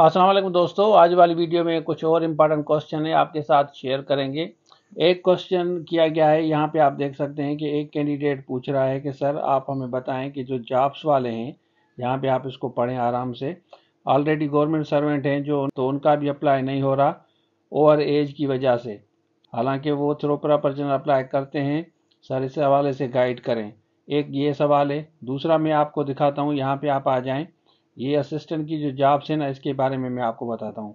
असलम दोस्तों आज वाली वीडियो में कुछ और इम्पॉर्टेंट क्वेश्चन है आपके साथ शेयर करेंगे एक क्वेश्चन किया गया है यहाँ पे आप देख सकते हैं कि एक कैंडिडेट पूछ रहा है कि सर आप हमें बताएं कि जो जॉब्स वाले हैं यहाँ पे आप इसको पढ़ें आराम से ऑलरेडी गवर्नमेंट सर्वेंट हैं जो तो उनका भी अप्लाई नहीं हो रहा ओवर एज की वजह से हालांकि वो थ्रोपरा पर्जन अप्लाई करते हैं सर इस हवाले से गाइड करें एक ये सवाल है दूसरा मैं आपको दिखाता हूँ यहाँ पर आप आ जाएँ ये असिस्टेंट की जो जॉब्स हैं ना इसके बारे में मैं आपको बताता हूँ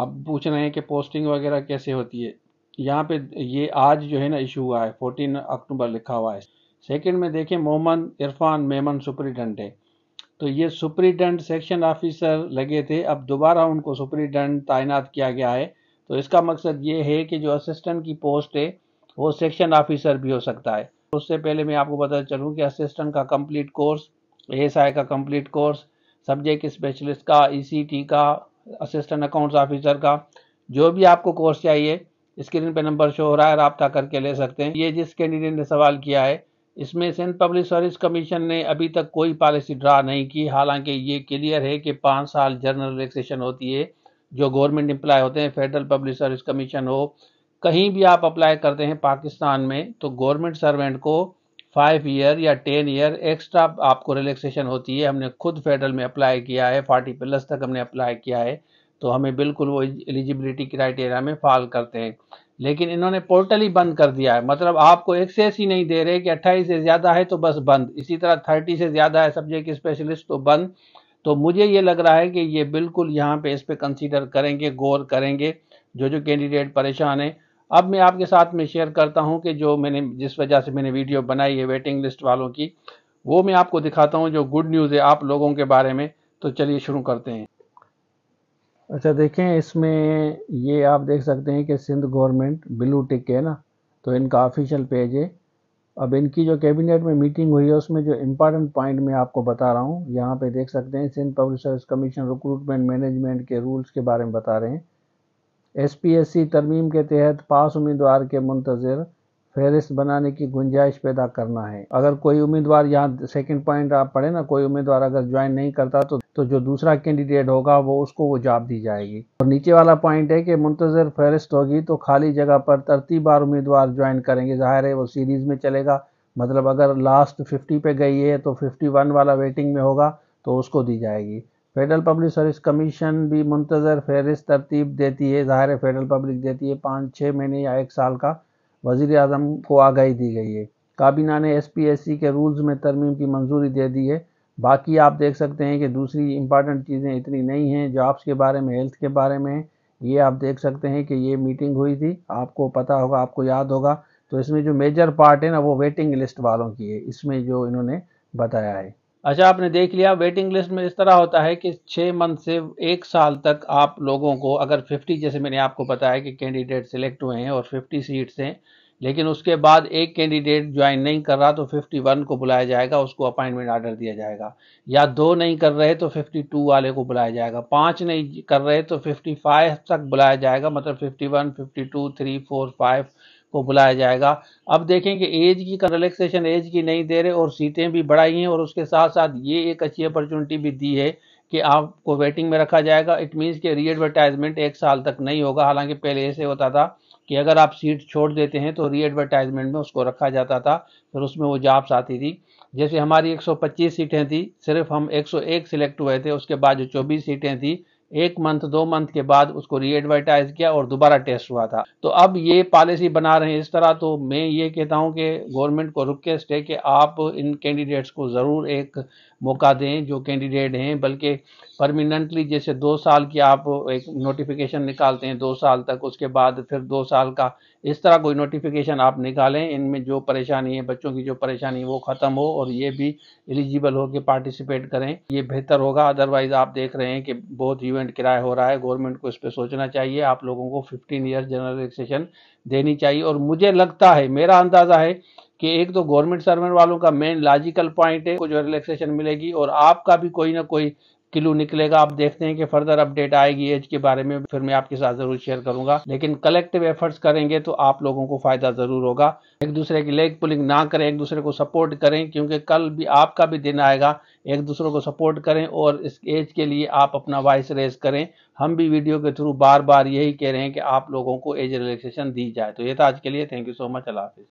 आप पूछ रहे हैं कि पोस्टिंग वगैरह कैसे होती है यहाँ पे ये आज जो है ना इशू हुआ है फोर्टीन अक्टूबर लिखा हुआ है सेकंड में देखें मोहम्मद इरफान मेमन सुप्रीडेंट है तो ये सुप्रीडेंट सेक्शन ऑफिसर लगे थे अब दोबारा उनको सुप्रीडेंट तैनात किया गया है तो इसका मकसद ये है कि जो असिस्टेंट की पोस्ट है वो सेक्शन ऑफिसर भी हो सकता है उससे पहले मैं आपको बता चलूँ कि असिस्टेंट का कंप्लीट कोर्स एएसआई का कंप्लीट कोर्स सब्जेक्ट स्पेशलिस्ट का ईसीटी e का असिस्टेंट अकाउंट्स ऑफिसर का जो भी आपको कोर्स चाहिए स्क्रीन पे नंबर शो हो रहा है रबता करके ले सकते हैं ये जिस कैंडिडेट ने सवाल किया है इसमें सेंट पब्लिक सर्विस कमीशन ने अभी तक कोई पॉलिसी ड्रा नहीं की हालांकि ये क्लियर है कि पाँच साल जर्नल रिलेक्सेशन होती है जो गवर्नमेंट एम्प्लॉय होते हैं फेडरल पब्लिक सर्विस कमीशन हो कहीं भी आप अप्लाई करते हैं पाकिस्तान में तो गवर्नमेंट सर्वेंट को फाइव ईयर या टेन ईयर एक्स्ट्रा आपको रिलैक्सेशन होती है हमने खुद फेडरल में अप्लाई किया है फोर्टी प्लस तक हमने अप्लाई किया है तो हमें बिल्कुल वो एलिजिबिलिटी क्राइटेरिया में फॉल करते हैं लेकिन इन्होंने पोर्टल ही बंद कर दिया है मतलब आपको एक्सेस ही नहीं दे रहे कि अट्ठाईस से ज़्यादा है तो बस बंद इसी तरह थर्टी से ज़्यादा है सब्जेक्ट स्पेशलिस्ट तो बंद तो मुझे ये लग रहा है कि ये बिल्कुल यहाँ पे इस पर कंसीडर करेंगे गौर करेंगे जो जो कैंडिडेट परेशान हैं अब मैं आपके साथ में शेयर करता हूं कि जो मैंने जिस वजह से मैंने वीडियो बनाई है वेटिंग लिस्ट वालों की वो मैं आपको दिखाता हूं जो गुड न्यूज़ है आप लोगों के बारे में तो चलिए शुरू करते हैं अच्छा देखें इसमें ये आप देख सकते हैं कि सिंध गवर्नमेंट ब्लू टिक है ना तो इनका ऑफिशियल पेज है अब इनकी जो कैबिनेट में मीटिंग हुई है उसमें जो इम्पॉर्टेंट पॉइंट मैं आपको बता रहा हूँ यहाँ पे देख सकते हैं Sindh public service commission recruitment management के रूल्स के बारे में बता रहे हैं एसपीएससी तरमीम के तहत पास उम्मीदवार के मंतज़र फहरिस्त बनाने की गुंजाइश पैदा करना है अगर कोई उम्मीदवार यहाँ सेकंड पॉइंट आप पढ़े ना कोई उम्मीदवार अगर ज्वाइन नहीं करता तो तो जो दूसरा कैंडिडेट होगा वो उसको वो जॉब दी जाएगी और नीचे वाला पॉइंट है कि मुंतजर फहरिस्त होगी तो खाली जगह पर तरतीबार उम्मीदवार ज्वाइन करेंगे ज़ाहिर है वो सीरीज़ में चलेगा मतलब अगर लास्ट फिफ्टी पे गई है तो फिफ्टी वन वाला वेटिंग में होगा तो उसको दी जाएगी फेडरल पब्लिक सर्विस कमीशन भी मुंतजर फहरिस्त तरतीब देती है ज़ाहिर है फेडरल पब्लिक देती है पाँच छः महीने या एक साल का वज़ी अजम को आगाही दी गई है काबीना ने एस पी एस सी के रूल्स में तरमीम की मंजूरी दे दी है बाकी आप देख सकते हैं कि दूसरी इंपॉर्टेंट चीज़ें इतनी नहीं हैं जॉब्स के बारे में हेल्थ के बारे में ये आप देख सकते हैं कि ये मीटिंग हुई थी आपको पता होगा आपको याद होगा तो इसमें जो मेजर पार्ट है ना वो वेटिंग लिस्ट वालों की है इसमें जो इन्होंने बताया है अच्छा आपने देख लिया वेटिंग लिस्ट में इस तरह होता है कि छः मंथ से एक साल तक आप लोगों को अगर 50 जैसे मैंने आपको बताया कि कैंडिडेट सिलेक्ट हुए हैं और 50 सीट्स हैं लेकिन उसके बाद एक कैंडिडेट ज्वाइन नहीं कर रहा तो 51 को बुलाया जाएगा उसको अपॉइंटमेंट आर्डर दिया जाएगा या दो नहीं कर रहे तो 52 वाले को बुलाया जाएगा पांच नहीं कर रहे तो 55 तक बुलाया जाएगा मतलब 51, 52, 3, 4, 5 को बुलाया जाएगा अब देखें कि एज की रिलैक्सेशन एज की नहीं दे रहे और सीटें भी बढ़ाई हैं और उसके साथ साथ ये एक अच्छी अपॉर्चुनिटी भी दी है कि आपको वेटिंग में रखा जाएगा इट मीन्स कि रीएडवर्टाइजमेंट एक साल तक नहीं होगा हालांकि पहले ऐसे होता था कि अगर आप सीट छोड़ देते हैं तो रीएडवर्टाइजमेंट में उसको रखा जाता था फिर उसमें वो जॉब्स आती थी जैसे हमारी 125 सीटें थी सिर्फ हम 101 सिलेक्ट हुए थे उसके बाद जो 24 सीटें थी एक मंथ दो मंथ के बाद उसको री एडवर्टाइज किया और दोबारा टेस्ट हुआ था तो अब ये पॉलिसी बना रहे हैं इस तरह तो मैं ये कहता हूँ कि गवर्नमेंट को रुक के स्टे के आप इन कैंडिडेट्स को ज़रूर एक मौका दें जो कैंडिडेट हैं बल्कि परमिनेंटली जैसे दो साल की आप एक नोटिफिकेशन निकालते हैं दो साल तक उसके बाद फिर दो साल का इस तरह कोई नोटिफिकेशन आप निकालें इनमें जो परेशानी है बच्चों की जो परेशानी है वो ख़त्म हो और ये भी एलिजिबल हो के पार्टिसिपेट करें ये बेहतर होगा अदरवाइज़ आप देख रहे हैं कि बहुत ही इवेंट किराया हो रहा है गवर्नमेंट को इस पर सोचना चाहिए आप लोगों को फिफ्टीन ईयर जनरल रिलैक्सेशन देनी चाहिए और मुझे लगता है मेरा अंदाज़ा है कि एक तो गवर्नमेंट सर्वेंट वालों का मेन लॉजिकल पॉइंट है को जो रिलैक्सेशन मिलेगी और आपका भी कोई ना कोई किलो निकलेगा आप देखते हैं कि फर्दर अपडेट आएगी एज के बारे में फिर मैं आपके साथ जरूर शेयर करूंगा लेकिन कलेक्टिव एफर्ट्स करेंगे तो आप लोगों को फायदा जरूर होगा एक दूसरे की लेग पुलिंग ना करें एक दूसरे को सपोर्ट करें क्योंकि कल भी आपका भी दिन आएगा एक दूसरे को सपोर्ट करें और इस एज के लिए आप अपना वॉइस रेस करें हम भी वीडियो के थ्रू बार बार यही कह रहे हैं कि आप लोगों को एज रिलैक्सेशन दी जाए तो ये था आज के लिए thank you so much Allah हाफिज़